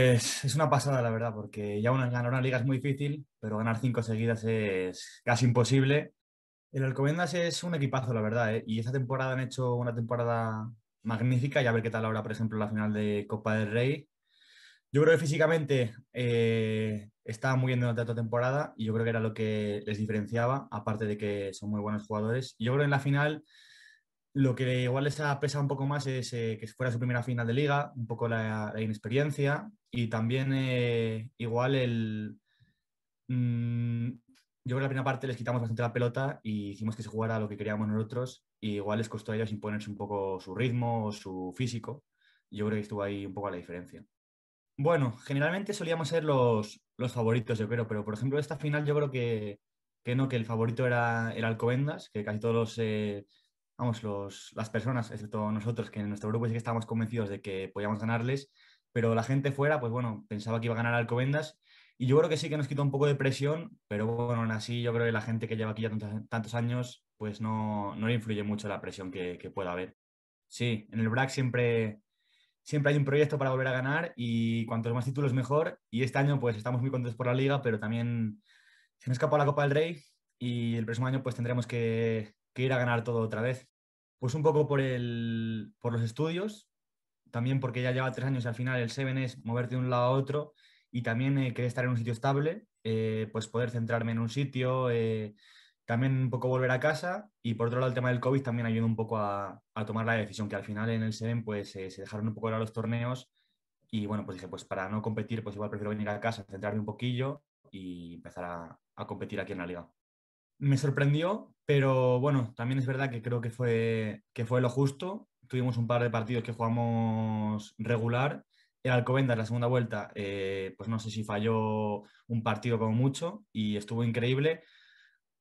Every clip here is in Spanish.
Pues, es una pasada, la verdad, porque ya una, ganar una liga es muy difícil, pero ganar cinco seguidas es casi imposible. El Alcobendas es un equipazo, la verdad, ¿eh? y esta temporada han hecho una temporada magnífica. Ya ver qué tal ahora, por ejemplo, la final de Copa del Rey. Yo creo que físicamente eh, estaba muy bien durante la temporada y yo creo que era lo que les diferenciaba, aparte de que son muy buenos jugadores. Yo creo que en la final lo que igual les ha pesado un poco más es eh, que fuera su primera final de liga, un poco la, inexperiencia y también eh, igual el... Mm, yo creo que la primera parte les quitamos bastante la pelota y hicimos que se jugara lo que queríamos nosotros y igual les costó a ellos imponerse un poco su ritmo o su físico. Yo creo que estuvo ahí un poco la diferencia. Bueno, generalmente solíamos ser los, favoritos, yo creo, pero por ejemplo esta final yo creo que, que no, que el favorito era el Alcobendas, que casi todos los... Eh, vamos, los, las personas, excepto nosotros, que en nuestro grupo sí que estábamos convencidos de que podíamos ganarles, pero la gente fuera, pues bueno, pensaba que iba a ganar Alcobendas. Y yo creo que sí que nos quitó un poco de presión, pero bueno, aún así yo creo que la gente que lleva aquí ya tantos, años, pues no, le influye mucho la presión que, que pueda haber. Sí, en el BRAC siempre, siempre hay un proyecto para volver a ganar y cuantos más títulos mejor. Y este año pues estamos muy contentos por la liga, pero también se nos escapó la Copa del Rey y el próximo año pues tendremos que ir a ganar todo otra vez. Pues un poco por, el, por los estudios, también porque ya lleva tres años y al final el Seven es moverte de un lado a otro y también eh, querer estar en un sitio estable, eh, pues poder centrarme en un sitio, eh, también un poco volver a casa y por otro lado el tema del COVID también ayuda un poco a, tomar la decisión, que al final en el Seven pues se dejaron un poco los torneos y bueno, pues dije, pues para no competir pues igual prefiero venir a casa, centrarme un poquillo y empezar a, a competir aquí en la liga me sorprendió, pero bueno, también es verdad que creo que fue, que fue lo justo. Tuvimos un par de partidos que jugamos regular. El Alcobendas, la segunda vuelta, eh, pues no sé si falló un partido como mucho y estuvo increíble.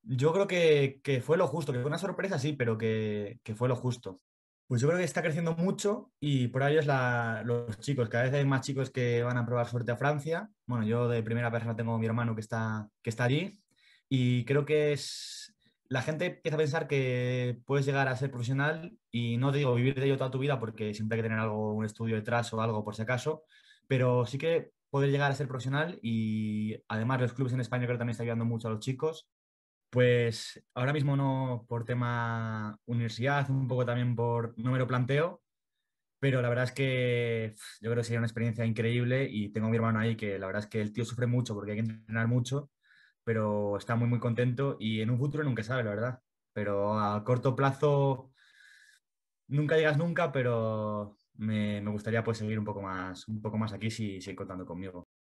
Yo creo que, que fue lo justo, que fue una sorpresa, sí, pero que, que, fue lo justo. Pues yo creo que está creciendo mucho y por ahí es los chicos. Cada vez hay más chicos que van a probar suerte a Francia. Bueno, yo de primera persona tengo a mi hermano que está, que está allí, y creo que es. La gente empieza a pensar que puedes llegar a ser profesional y no digo vivir de ello toda tu vida porque siempre hay que tener algo, un estudio detrás o algo por si acaso, pero sí que poder llegar a ser profesional y además los clubes en España creo que también está ayudando mucho a los chicos. Pues ahora mismo no por tema universidad, un poco también por número planteo, pero la verdad es que yo creo que sería una experiencia increíble y tengo a mi hermano ahí que la verdad es que el tío sufre mucho porque hay que entrenar mucho pero está muy, muy contento y en un futuro nunca sabe, la verdad. Pero a corto plazo, nunca llegas nunca, pero me, gustaría pues seguir un poco más, un poco más aquí si, si contando conmigo.